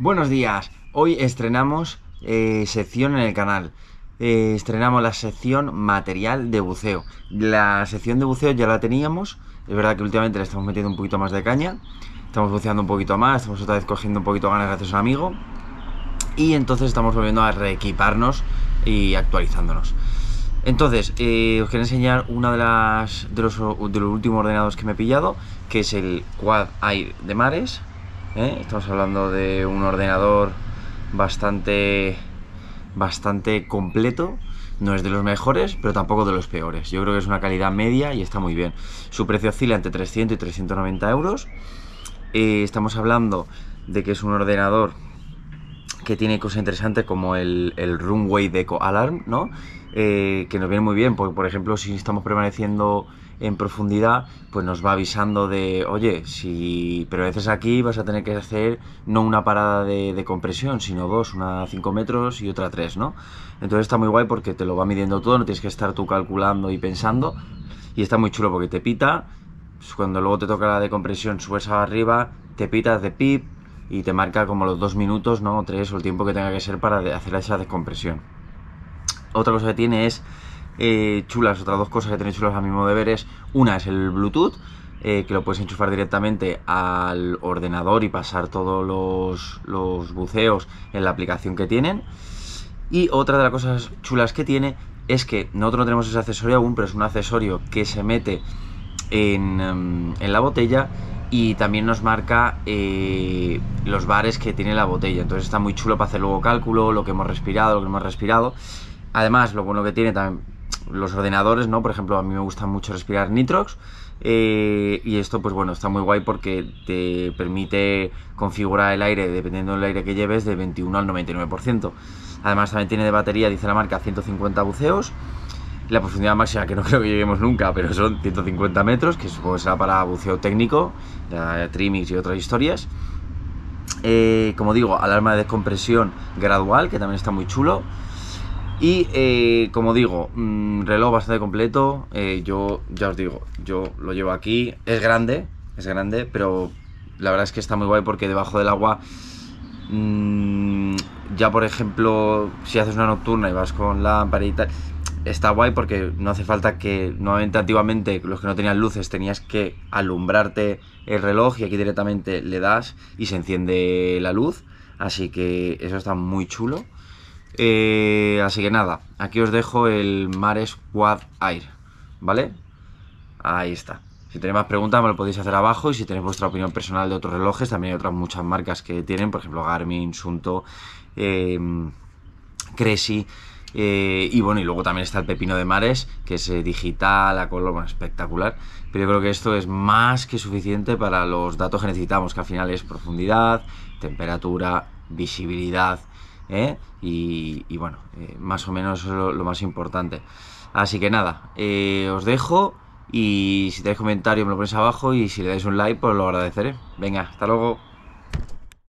Buenos días, hoy estrenamos eh, sección en el canal. Eh, estrenamos la sección material de buceo. La sección de buceo ya la teníamos, es verdad que últimamente le estamos metiendo un poquito más de caña, estamos buceando un poquito más, estamos otra vez cogiendo un poquito ganas gracias a un amigo y entonces estamos volviendo a reequiparnos y actualizándonos. Entonces, eh, os quiero enseñar uno de, las, de, los, de los últimos ordenados que me he pillado, que es el Quad Air de Mares, ¿eh? Estamos hablando de un ordenador bastante, bastante completo. No es de los mejores, pero tampoco de los peores. Yo creo que es una calidad media y está muy bien. Su precio oscila entre 300 y 390 euros. Eh, estamos hablando de que es un ordenador que tiene cosas interesantes como el, runway de Eco Alarm, ¿no? Eh, que nos viene muy bien, porque por ejemplo si estamos permaneciendo en profundidad, pues nos va avisando de, oye, si pero veces aquí vas a tener que hacer no una parada de, compresión, sino dos, una a 5 metros y otra a 3, ¿no? Entonces está muy guay porque te lo va midiendo todo, no tienes que estar tú calculando y pensando, y está muy chulo porque te pita, pues cuando luego te toca la de compresión subes arriba, te pita, de pip, y te marca como los dos minutos, ¿no? tres o el tiempo que tenga que ser para hacer esa descompresión. Otra cosa que tiene es eh, chulas, otras dos cosas que tiene chulas a mi modo de ver es, una es el Bluetooth, eh, que lo puedes enchufar directamente al ordenador y pasar todos los, buceos en la aplicación que tienen. Y otra de las cosas chulas que tiene es que nosotros no tenemos ese accesorio aún, pero es un accesorio que se mete en, em, en la botella y también nos marca eh, los bares que tiene la botella. Entonces está muy chulo para hacer luego cálculo, lo que hemos respirado, lo que hemos respirado. Además, lo bueno que tiene también los ordenadores, ¿no? Por ejemplo, a mí me gusta mucho respirar nitrox. Eh, y esto, pues bueno, está muy guay porque te permite configurar el aire, dependiendo del aire que lleves, de 21 al 99%. Además, también tiene de batería, dice la marca, 150 buceos la profundidad máxima que no creo que lleguemos nunca, pero son 150 metros, que supongo será para buceo técnico, ya trimix y otras historias. Eh, como digo, alarma de descompresión gradual, que también está muy chulo. Y eh, como digo, mm, reloj bastante completo. Eh, yo ya os digo, yo lo llevo aquí. Es grande, es grande, pero la verdad es que está muy guay porque debajo del agua mm, ya por ejemplo, si haces una nocturna y vas con pared y tal, está guay porque no hace falta que, nuevamente antiguamente, los que no tenían luces tenías que alumbrarte el reloj y aquí directamente le das y se enciende la luz. Así que eso está muy chulo. Eh, así que nada, aquí os dejo el Mares Quad Air, ¿vale? Ahí está. Si tenéis más preguntas me lo podéis hacer abajo y si tenéis vuestra opinión personal de otros relojes, también hay otras muchas marcas que tienen, por ejemplo Garmin, Sunto, eh, eh, y bueno, y luego también está el pepino de mares, que es eh, digital, a color, espectacular. Pero yo creo que esto es más que suficiente para los datos que necesitamos, que al final es profundidad, temperatura, visibilidad, ¿eh? y, bueno, más o menos lo, más importante. Así que nada, os dejo y si tenéis comentario me lo ponéis abajo y si le dais un like pues lo agradeceré. Venga, hasta luego.